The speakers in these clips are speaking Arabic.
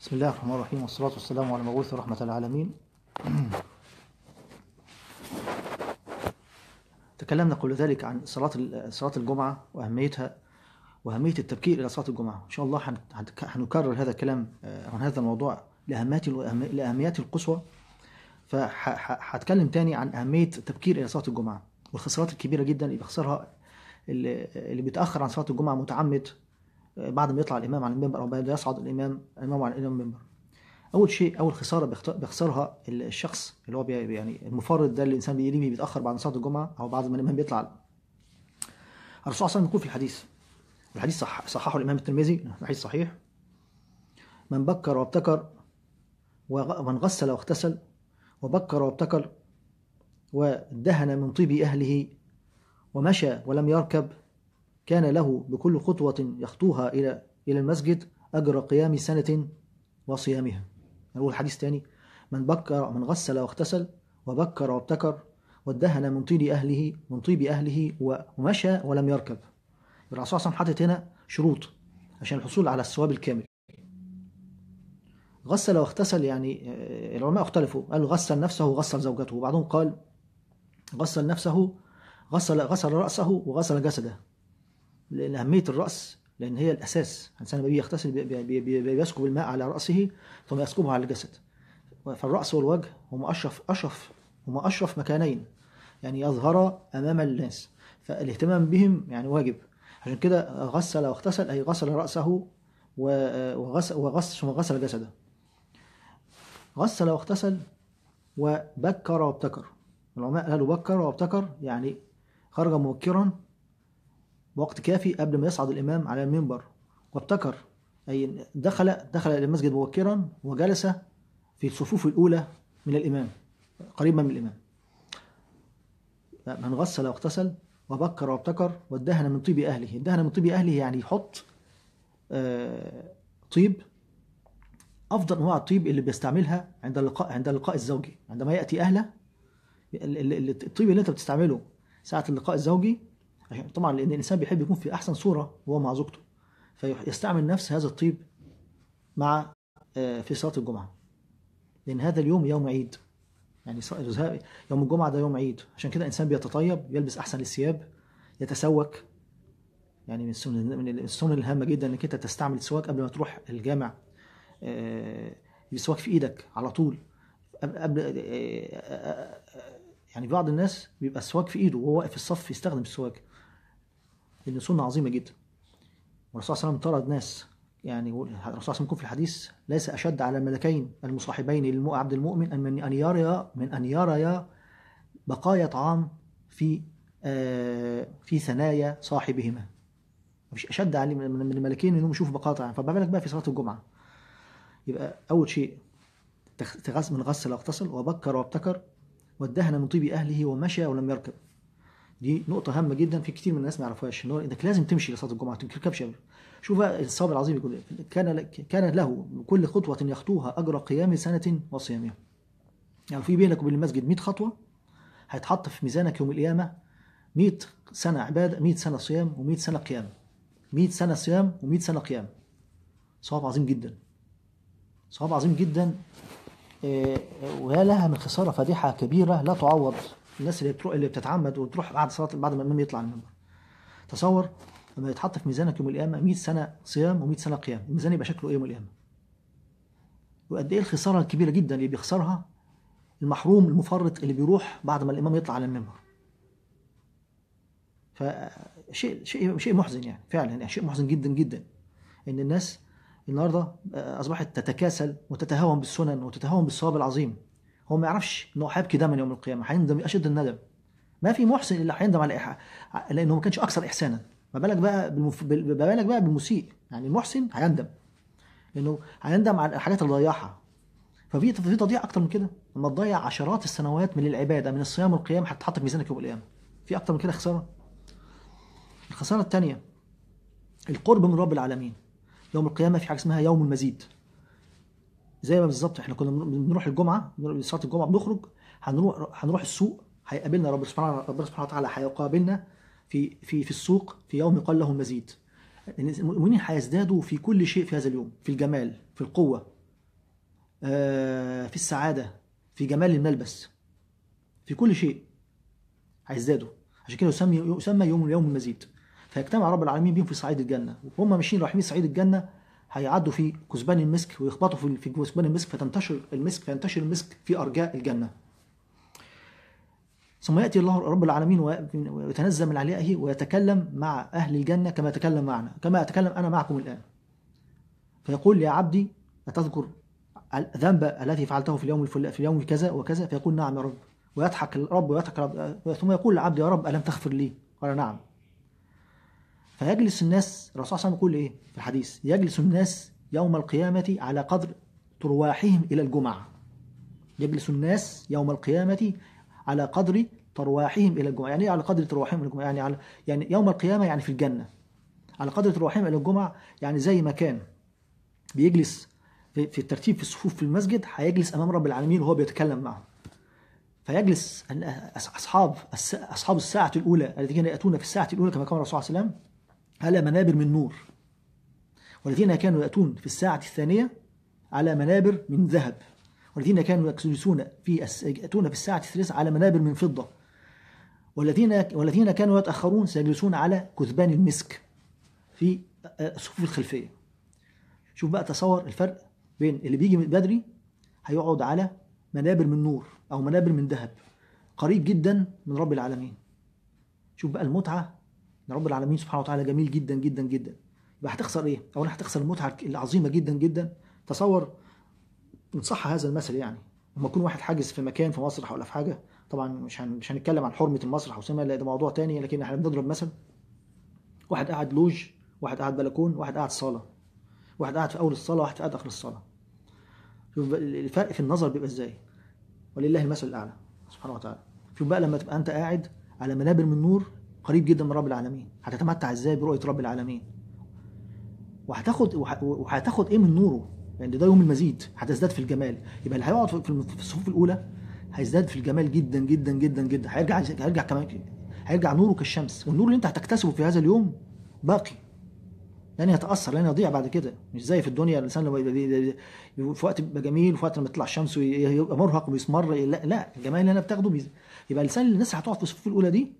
بسم الله الرحمن الرحيم والصلاة والسلام على مبعوث رحمة العالمين تكلمنا قبل ذلك عن صلاة صلاة الجمعة وأهميتها وأهمية التبكير إلى صلاة الجمعة إن شاء الله هنكرر هذا الكلام آه، عن هذا الموضوع لأهميات القصوى فهتكلم تاني عن أهمية التبكير إلى صلاة الجمعة والخسارات الكبيرة جدا اللي بيخسرها اللي بيتأخر عن صلاة الجمعة متعمد بعد ما يطلع الامام على المنبر او بعد يصعد الامام الامام على المنبر اول شيء اول خساره بيخسرها الشخص اللي هو يعني المفرط ده اللي الانسان بيجي بيتاخر بعد صلاه الجمعه او بعد ما الامام بيطلع الرسول صلى الله عليه وسلم في الحديث الحديث صح صححه الامام الترمذي الحديث صحيح من بكر وابتكر ومن غسل واغتسل وبكر وابتكر ودهن من طيب اهله ومشى ولم يركب كان له بكل خطوة يخطوها إلى إلى المسجد أجر قيام سنة وصيامها نقول حديث تاني من بكر من غسل واغتسل وبكر وابتكر وادهن من طيب أهله من طيب أهله ومشى ولم يركب الرسول صلى الله عليه وسلم حاطط هنا شروط عشان الحصول على الثواب الكامل غسل واغتسل يعني آه، العلماء اختلفوا قالوا غسل نفسه وغسل زوجته وبعضهم قال غسل نفسه غسل غسل رأسه وغسل جسده لأهمية الرأس لأن هي الأساس الإنسان لما بيغتسل بيسكب الماء على رأسه ثم يسكبه على الجسد فالرأس والوجه هما أشرف أشرف هما أشرف مكانين يعني يظهر أمام الناس فالاهتمام بهم يعني واجب عشان كده غسل واغتسل أي غسل رأسه وغسل, وغسل, غسل جسده غسل واغتسل وبكر وابتكر العلماء قالوا بكر وابتكر يعني خرج مبكرا وقت كافي قبل ما يصعد الإمام على المنبر وابتكر أي دخل دخل إلى المسجد مبكرا وجلس في الصفوف الأولى من الإمام قريبا من الإمام من غسل واغتسل وبكر وابتكر وادهن من طيب أهله ادهن من طيب أهله يعني يحط آه، طيب أفضل أنواع الطيب اللي بيستعملها عند اللقاء عند اللقاء الزوجي عندما يأتي أهله الطيب اللي أنت بتستعمله ساعة اللقاء الزوجي طبعا لان الانسان بيحب يكون في احسن صوره وهو مع زوجته فيستعمل نفس هذا الطيب مع آه، في صلاه الجمعه لان هذا اليوم يوم عيد يعني يوم الجمعه ده يوم عيد عشان كده الانسان بيتطيب يلبس احسن الثياب يتسوك يعني من السنن من السنن الهامه جدا انك انت تستعمل السواك قبل ما تروح الجامع آه، السواك في ايدك على طول قبل آه، يعني بعض الناس بيبقى السواك في ايده وهو واقف في الصف يستخدم السواك لأن سنة عظيمة جدا والرسول صلى الله عليه وسلم طرد ناس يعني الرسول صلى الله عليه وسلم في الحديث ليس أشد على الملكين المصاحبين عبد المؤمن أن أن يرى من أن يرى بقايا طعام في آه، في ثنايا صاحبهما مفيش أشد علي من الملكين إنهم يشوفوا بقايا طعام فما بالك بقى في صلاة الجمعة يبقى أول شيء تغسل من غسل واغتسل وبكر وابتكر وادهن من طيب أهله ومشى ولم يركب دي نقطة هامة جدا في كتير من الناس ما يعرفوهاش ان هو انك لازم تمشي لصلاة الجمعة ما تركبش شوف بقى الصواب العظيم يقول إيه؟ كان كان له كل خطوة يخطوها أجر قيام سنة وصيامها. يعني في بينك وبين المسجد 100 خطوة هيتحط في ميزانك يوم القيامة 100 سنة عبادة 100 سنة صيام و100 سنة قيام. 100 سنة صيام و100 سنة قيام. صواب عظيم جدا. صواب عظيم جدا آه، ويا لها من خسارة فادحة كبيرة لا تعوض الناس اللي بتروح اللي بتتعمد وتروح بعد صلاه بعد ما الامام يطلع المنبر تصور لما يتحط في ميزانك يوم القيامه 100 سنه صيام و100 سنه قيام الميزان يبقى شكله ايه يوم القيامه وقد ايه الخساره الكبيره جدا اللي بيخسرها المحروم المفرط اللي بيروح بعد ما الامام يطلع على المنبر فشيء شيء شيء محزن يعني فعلا يعني شيء محزن جدا جدا ان الناس النهارده آه، اصبحت تتكاسل وتتهاون بالسنن وتتهاون بالصواب العظيم هو ما يعرفش انه هيبكي دما يوم القيامه هيندم اشد الندم ما في محسن الا هيندم على لانه ما كانش اكثر احسانا ما بالك بقى بالمف... ما بالك بقى بالمسيء يعني المحسن هيندم لانه هيندم على الحاجات اللي ضيعها ففي في تضييع اكتر من كده لما تضيع عشرات السنوات من العباده من الصيام والقيام هتتحط في ميزانك يوم القيامه في اكتر من كده خساره الخساره الثانيه القرب من رب العالمين يوم القيامه في حاجه اسمها يوم المزيد زي ما بالظبط احنا كنا بنروح الجمعه صلاه الجمعه بنخرج هنروح هنروح السوق هيقابلنا رب سبحانه ربنا سبحانه وتعالى هيقابلنا في في في السوق في يوم قال لهم مزيد المؤمنين يعني هيزدادوا في كل شيء في هذا اليوم في الجمال في القوه آه، في السعاده في جمال الملبس في كل شيء هيزدادوا عشان كده يسمى يسمى يوم يوم المزيد فيجتمع رب العالمين بيهم في صعيد الجنه وهم ماشيين رايحين صعيد الجنه هيعدوا في كثبان المسك ويخبطوا في في كثبان المسك فتنتشر المسك فينتشر المسك في ارجاء الجنه ثم يأتي الله رب العالمين ويتنزل من عليائه ويتكلم مع أهل الجنة كما يتكلم معنا كما أتكلم أنا معكم الآن فيقول يا عبدي أتذكر الذنب الذي فعلته في اليوم في اليوم كذا وكذا فيقول نعم يا رب ويضحك الرب ويضحك رب ثم يقول لعبدي يا رب ألم تغفر لي قال نعم فيجلس الناس الرسول صلى الله عليه وسلم يقول ايه في الحديث يجلس الناس يوم القيامة على قدر ترواحهم إلى الجمعة يجلس الناس يوم القيامة على قدر ترواحهم إلى الجمعة يعني إيه على قدر ترواحهم إلى الجمعة يعني على يعني يوم القيامة يعني في الجنة على قدر ترواحهم إلى الجمعة يعني زي ما كان بيجلس في الترتيب في الصفوف في المسجد هيجلس أمام رب العالمين وهو بيتكلم معه فيجلس أصحاب أصحاب الساعة الأولى الذين يأتون في الساعة الأولى كما قال الرسول صلى الله عليه وسلم على منابر من نور والذين كانوا يأتون في الساعة الثانية على منابر من ذهب والذين كانوا يجلسون في يأتون في الساعة الثالثة على منابر من فضة والذين والذين كانوا يتأخرون سيجلسون على كثبان المسك في آه، الصفوف الخلفية شوف بقى تصور الفرق بين اللي بيجي بدري هيقعد على منابر من نور أو منابر من ذهب قريب جدا من رب العالمين شوف بقى المتعة ان رب العالمين سبحانه وتعالى جميل جدا جدا جدا يبقى هتخسر ايه اولا هتخسر المتعه العظيمه جدا جدا تصور ان صح هذا المثل يعني لما يكون واحد حاجز في مكان في مسرح ولا في حاجه طبعا مش مش هنتكلم عن حرمه المسرح وسمه لا ده موضوع تاني لكن احنا بنضرب مثل واحد قاعد لوج واحد قاعد بلكون واحد قاعد صاله واحد قاعد في اول الصاله واحد قاعد اخر الصاله شوف الفرق في النظر بيبقى ازاي ولله المثل الاعلى سبحانه وتعالى شوف بقى لما تبقى انت قاعد على منابر من نور قريب جدا من رب العالمين هتتمتع ازاي برؤيه رب العالمين وهتاخد وهتاخد ايه من نوره لان يعني ده يوم المزيد هتزداد في الجمال يبقى اللي هيقعد في الصفوف الاولى هيزداد في الجمال جدا جدا جدا جدا هيرجع هيرجع كمان هيرجع نوره كالشمس والنور اللي انت هتكتسبه في هذا اليوم باقي لن يتاثر لن يضيع بعد كده مش زي في الدنيا الانسان لما في وقت بيبقى جميل في وقت لما تطلع الشمس ويبقى مرهق ويسمر لا لا الجمال اللي انا بتاخده يبقى لسان الناس هتقعد في الصفوف الاولى دي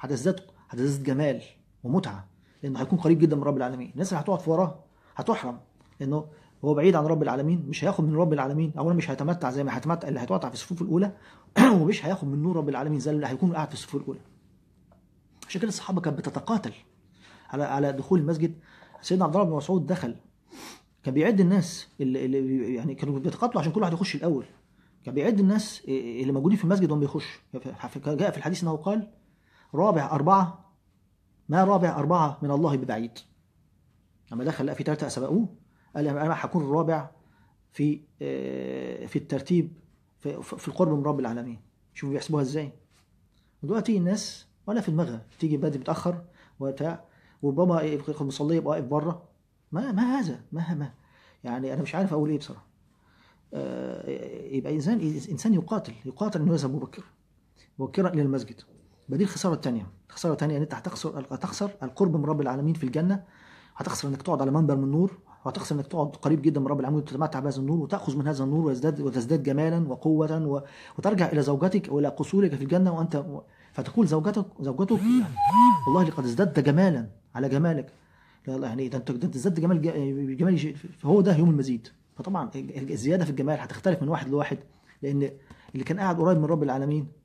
هتزداد هتزيد جمال ومتعه لانه هيكون قريب جدا من رب العالمين الناس اللي هتقعد في وراه هتحرم لانه هو بعيد عن رب العالمين مش هياخد من رب العالمين اولا مش هيتمتع زي ما هيتمتع اللي هيتقطع في الصفوف الاولى ومش هياخد من نور رب العالمين زي اللي هيكون قاعد في الصفوف الاولى عشان كده الصحابه كانت بتتقاتل على على دخول المسجد سيدنا عبد الله بن مسعود دخل كان بيعد الناس اللي, اللي يعني كانوا بيتقاتلوا عشان كل واحد يخش الاول كان بيعد الناس اللي موجودين في المسجد وهم بيخش جاء في الحديث انه قال رابع أربعة ما رابع أربعة من الله ببعيد لما دخل لقى في ثلاثة سبقوه قال أنا هكون الرابع في آه، في الترتيب في القرب من رب العالمين شوفوا بيحسبوها ازاي دلوقتي الناس ولا في دماغها تيجي بدري متأخر وبتاع وربما يدخل مصلي يبقى واقف بره ما ما هذا ما ما يعني انا مش عارف اقول ايه بصراحه آه، يبقى انسان انسان يقاتل يقاتل انه يذهب مبكر مبكرا الى المسجد بدي الخساره الثانيه الخساره الثانيه ان انت هتخسر هتخسر القرب من رب العالمين في الجنه هتخسر انك تقعد على منبر من النور وهتخسر انك تقعد قريب جدا من رب العالمين وتتمتع بهذا النور وتاخذ من هذا النور ويزداد وتزداد جمالا وقوه و... وترجع الى زوجتك والى قصورك في الجنه وانت و... فتقول زوجتك زوجتك يعني والله لقد ازددت جمالا على جمالك لا لا يعني ده انت ده ازددت جمال جمال هو ده يوم المزيد فطبعا الزياده في الجمال هتختلف من واحد لواحد لان اللي كان قاعد قريب من رب العالمين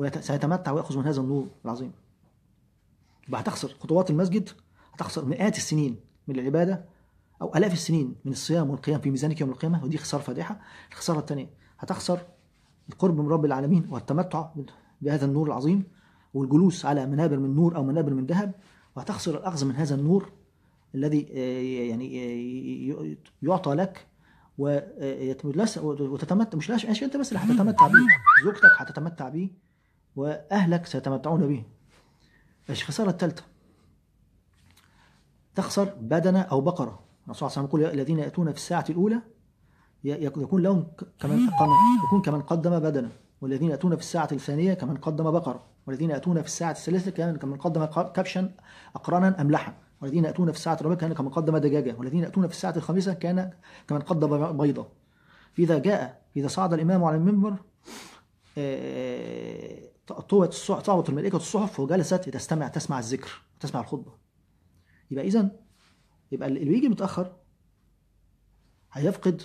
وسيتمتع ويأخذ من هذا النور العظيم يبقى هتخسر خطوات المسجد هتخسر مئات السنين من العبادة أو آلاف السنين من الصيام والقيام في ميزانك يوم القيامة ودي خسارة فادحة الخسارة الثانية هتخسر القرب من رب العالمين والتمتع بهذا النور العظيم والجلوس على منابر من نور أو منابر من ذهب وهتخسر الأخذ من هذا النور الذي آه، يعني آه، يعطى لك وتتمتع مش انت بس اللي هتتمتع بيه زوجتك هتتمتع بيه وأهلك سيتمتعون به إيش خسارة الثالثة تخسر بدنة أو بقرة الرسول صلى الله عليه وسلم يقول الذين يأتون في الساعة الأولى يكون لهم كمن يكون كمن قدم بدنة والذين يأتون في الساعة الثانية كمن قدم بقرة والذين يأتون في الساعة الثالثة كمن قدم كبشا أقرانا أملحا والذين يأتون في الساعة الرابعة كان كمن قدم دجاجة والذين يأتون في الساعة الخامسة كان كمن قدم بيضة فإذا جاء إذا صعد الإمام على المنبر آه، طوت طوت الملائكة الصحف وجلست تستمع تسمع الذكر تسمع الخطبة يبقى إذا يبقى اللي بيجي متأخر هيفقد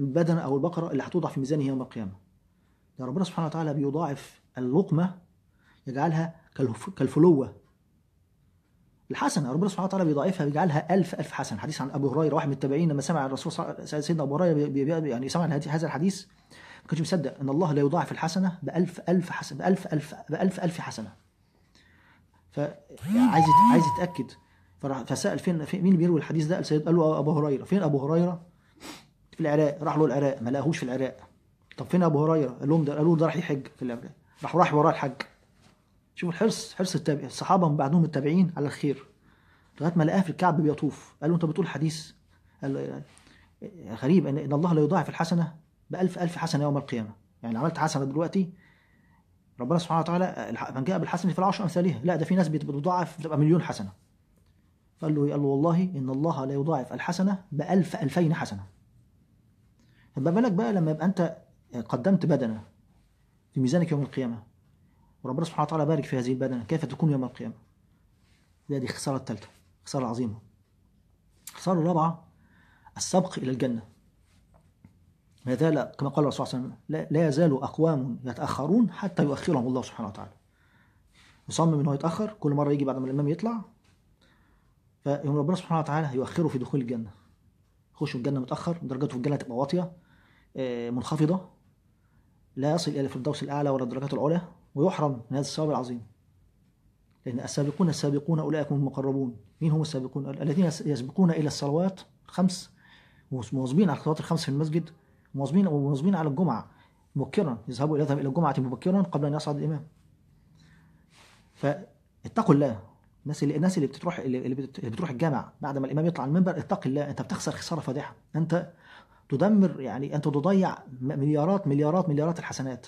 البدن أو البقرة اللي هتوضع في ميزانه يوم القيامة ده ربنا سبحانه وتعالى بيضاعف اللقمة يجعلها كالفلوة الحسنة ربنا سبحانه وتعالى بيضاعفها بيجعلها ألف ألف حسنة حديث عن أبو هريرة واحد من التابعين لما سمع الرسول سيدنا أبو هريرة يعني سمع هذا الحديث ما كانش مصدق ان الله لا يضاعف الحسنه بألف ألف حسنه بألف ألف بألف ألف حسنه فعايز يعني عايز يتاكد فسال فين, فين مين بيروي الحديث ده قال سيد قال له ابو هريره فين ابو هريره في العراق راح له العراق ما لقاهوش في العراق طب فين ابو هريره قال لهم ده قالوا له ده راح يحج في العراق راح راح وراه الحج شوف الحرص حرص التابع الصحابه من بعدهم التابعين على الخير لغايه ما لقاه في الكعب بيطوف قال له انت بتقول حديث قال له يعني غريب ان الله لا يضاعف الحسنه بألف ألف حسنة يوم القيامة يعني عملت حسنة دلوقتي ربنا سبحانه وتعالى من جاء بالحسنة العشر أمثالها لا ده في ناس بتضاعف بتبقى مليون حسنة فقال له قال له والله إن الله لا يضاعف الحسنة بألف ألفين حسنة فما بالك بقى لما يبقى أنت قدمت بدنة في ميزانك يوم القيامة وربنا سبحانه وتعالى بارك في هذه البدنة كيف تكون يوم القيامة ده دي خسارة الثالثة خسارة عظيمة الخسارة الرابعة السبق إلى الجنة ما زال كما قال الرسول صلى الله عليه وسلم لا يزال أقوام يتأخرون حتى يؤخرهم الله سبحانه وتعالى يصمم أنه يتأخر كل مرة يجي بعد ما الإمام يطلع فيوم ربنا سبحانه وتعالى هيؤخره في دخول الجنة يخشوا الجنة متأخر درجاته في الجنة تبقى واطية آه، منخفضة لا يصل إلى الفردوس الأعلى ولا الدرجات العلى ويحرم من هذا الثواب العظيم لأن السابقون السابقون أولئك هم المقربون مين هم السابقون الذين يسبقون إلى الصلوات الخمس ومواظبين على الصلوات الخمس في المسجد مواظبين ومواظبين على الجمعة مبكرا يذهبوا يذهب إلى الجمعة مبكرا قبل أن يصعد الإمام فاتقوا الله الناس اللي الناس اللي بتروح اللي بتروح الجامع بعد ما الامام يطلع المنبر اتق الله انت بتخسر خساره فادحه انت تدمر يعني انت تضيع مليارات مليارات مليارات الحسنات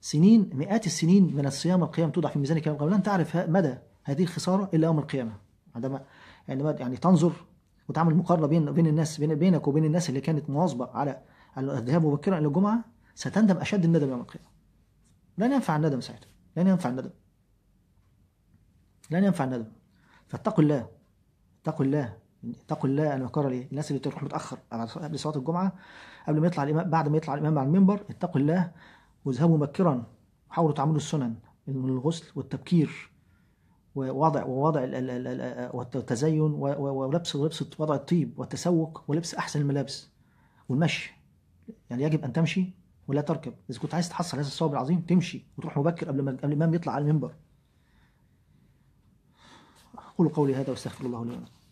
سنين مئات السنين من الصيام والقيام توضع في ميزان الكلام لن تعرف مدى هذه الخساره الا يوم القيامه عندما عندما يعني تنظر وتعمل مقارنه بين بين الناس بينك وبين الناس اللي كانت مواظبه على الذهاب مبكرا إلى الجمعة ستندم أشد الندم يوم القيامة لن ينفع الندم ساعتها لن ينفع الندم لن ينفع الندم فاتقوا الله اتقوا الله اتقوا الله انا بكرر ليه؟ الناس اللي بتروح متاخر قبل صلاه الجمعه قبل ما يطلع الامام بعد ما يطلع الامام على المنبر اتقوا الله واذهبوا مبكرا وحاولوا تعملوا السنن من الغسل والتبكير ووضع ووضع والتزين ولبس ولبس وضع الطيب والتسوق ولبس احسن الملابس والمشي يعني يجب ان تمشي ولا تركب اذا كنت عايز تحصل هذا الثواب العظيم تمشي وتروح مبكر قبل ما قبل الامام يطلع على المنبر اقول قولي هذا واستغفر الله لي ولكم